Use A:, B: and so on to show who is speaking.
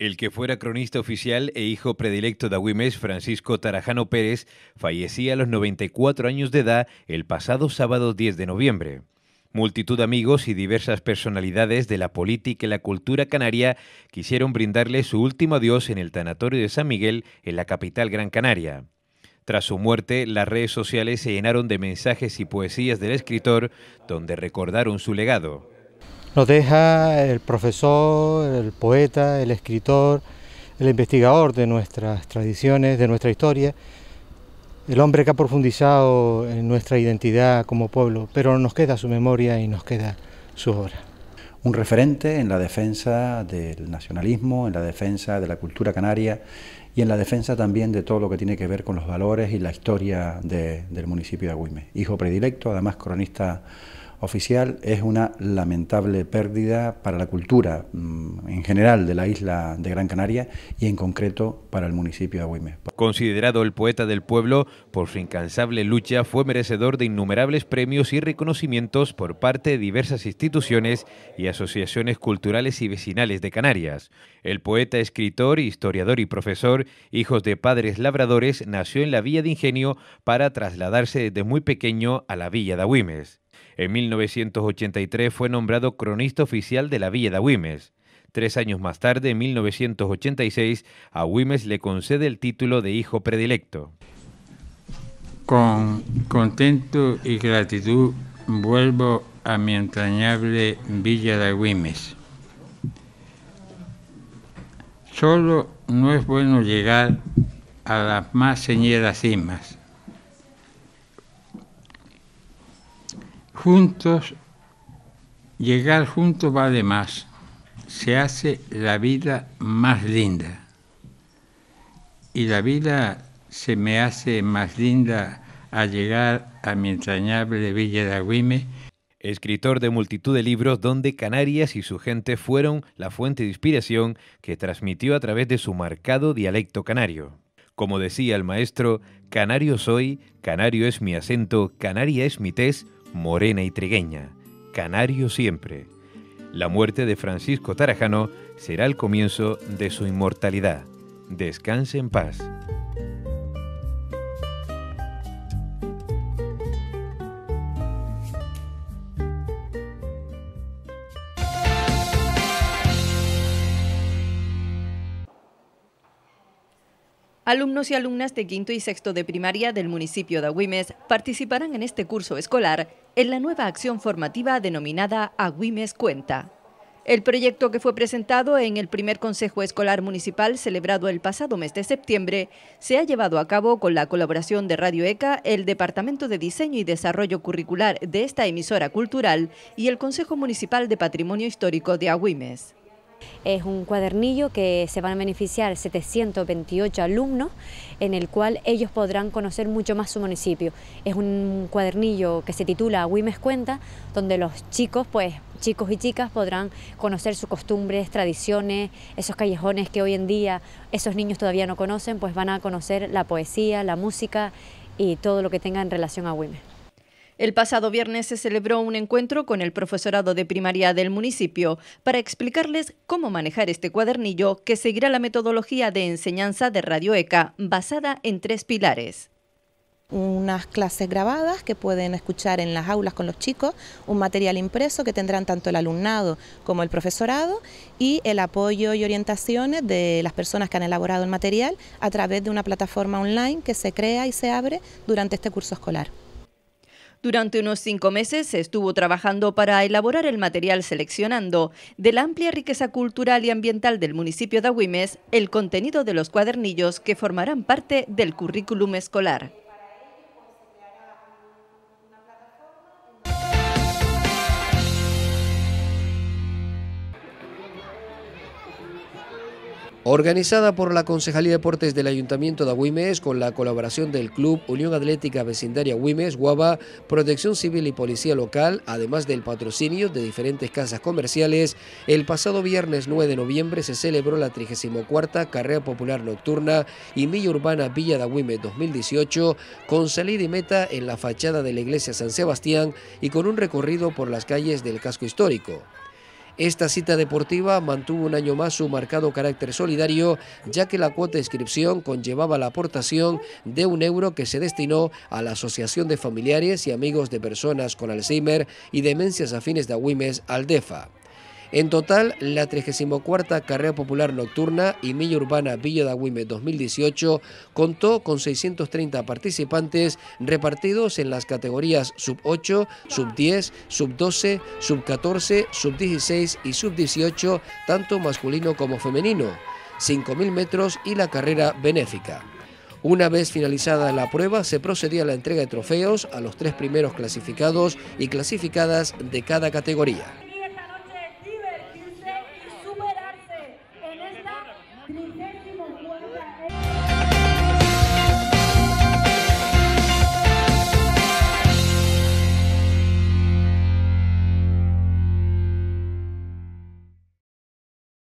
A: El que fuera cronista oficial e hijo predilecto de Agüimes, Francisco Tarajano Pérez, fallecía a los 94 años de edad el pasado sábado 10 de noviembre. Multitud de amigos y diversas personalidades de la política y la cultura canaria quisieron brindarle su último adiós en el tanatorio de San Miguel, en la capital Gran Canaria. Tras su muerte, las redes sociales se llenaron de mensajes y poesías del escritor, donde recordaron su legado nos deja el profesor, el poeta, el escritor, el investigador de nuestras tradiciones, de nuestra historia, el hombre que ha profundizado en nuestra identidad como pueblo, pero nos queda su memoria y nos queda
B: su obra. Un referente en la defensa del nacionalismo, en la defensa de la cultura canaria y en la defensa también de todo lo que tiene que ver con los valores y la historia del municipio de Agüime. Hijo predilecto, además cronista oficial es una lamentable pérdida para la cultura mm, en general de la isla de Gran Canaria y en concreto para el municipio de Agüimes.
A: Considerado el poeta del pueblo, por su incansable lucha fue merecedor de innumerables premios y reconocimientos por parte de diversas instituciones y asociaciones culturales y vecinales de Canarias. El poeta, escritor, historiador y profesor, hijos de padres labradores, nació en la Villa de Ingenio para trasladarse desde muy pequeño a la Villa de Agüimes. En 1983 fue nombrado cronista oficial de la Villa de Agüimes. Tres años más tarde, en 1986, a le concede el título de hijo predilecto. Con contento y gratitud vuelvo a mi entrañable Villa de Güimes. Solo no es bueno llegar a las más señeras cimas,
B: Juntos,
A: llegar juntos vale más. Se hace la vida más linda. Y la vida se me hace más linda al llegar a mi entrañable Villa de Agüime escritor de multitud de libros donde Canarias y su gente fueron la fuente de inspiración que transmitió a través de su marcado dialecto canario. Como decía el maestro, canario soy, canario es mi acento, canaria es mi tez, morena y trigueña, canario siempre. La muerte de Francisco Tarajano será el comienzo de su inmortalidad. Descanse en paz.
B: Alumnos y alumnas de quinto y sexto de primaria del municipio de Agüimes participarán en este curso escolar en la nueva acción formativa denominada Agüimes Cuenta. El proyecto que fue presentado en el primer Consejo Escolar Municipal celebrado el pasado mes de septiembre se ha llevado a cabo con la colaboración de Radio ECA, el Departamento de Diseño y Desarrollo Curricular de esta emisora cultural y el Consejo Municipal de Patrimonio Histórico de Agüimes. Es un cuadernillo que se van a beneficiar 728 alumnos, en el cual ellos podrán conocer mucho más su municipio. Es un cuadernillo que se titula Wimes Cuenta, donde los chicos, pues chicos y chicas, podrán conocer sus costumbres, tradiciones, esos callejones que hoy en día esos niños todavía no conocen, pues van a conocer la poesía, la música y todo lo que tenga en relación a Wimes. El pasado viernes se celebró un encuentro con el profesorado de primaria del municipio para explicarles cómo manejar este cuadernillo que seguirá la metodología de enseñanza de Radio ECA basada en tres pilares unas clases grabadas que pueden escuchar en las aulas con los chicos, un material impreso que tendrán tanto el alumnado como el profesorado y el apoyo y orientaciones de las personas que han elaborado el material a través de una plataforma online que se crea y se abre durante este curso escolar. Durante unos cinco meses estuvo trabajando para elaborar el material seleccionando de la amplia riqueza cultural y ambiental del municipio de aguimes el contenido de los cuadernillos que formarán parte del currículum escolar.
C: organizada por la Concejalía de Deportes del Ayuntamiento de Agüimes con la colaboración del Club Unión Atlética Vecindaria Agüimes, Guava, Protección Civil y Policía Local, además del patrocinio de diferentes casas comerciales, el pasado viernes 9 de noviembre se celebró la 34 Carrera Popular Nocturna y Milla Urbana Villa de Agüimes 2018 con salida y meta en la fachada de la Iglesia San Sebastián y con un recorrido por las calles del casco histórico. Esta cita deportiva mantuvo un año más su marcado carácter solidario, ya que la cuota de inscripción conllevaba la aportación de un euro que se destinó a la Asociación de Familiares y Amigos de Personas con Alzheimer y Demencias Afines de Agüimes, ALDEFA. En total, la 34 Carrera Popular Nocturna y Milla Urbana Villa de Agüime 2018 contó con 630 participantes repartidos en las categorías sub 8, sub 10, sub 12, sub 14, sub 16 y sub 18, tanto masculino como femenino, 5.000 metros y la carrera benéfica. Una vez finalizada la prueba, se procedía a la entrega de trofeos a los tres primeros clasificados y clasificadas de cada categoría.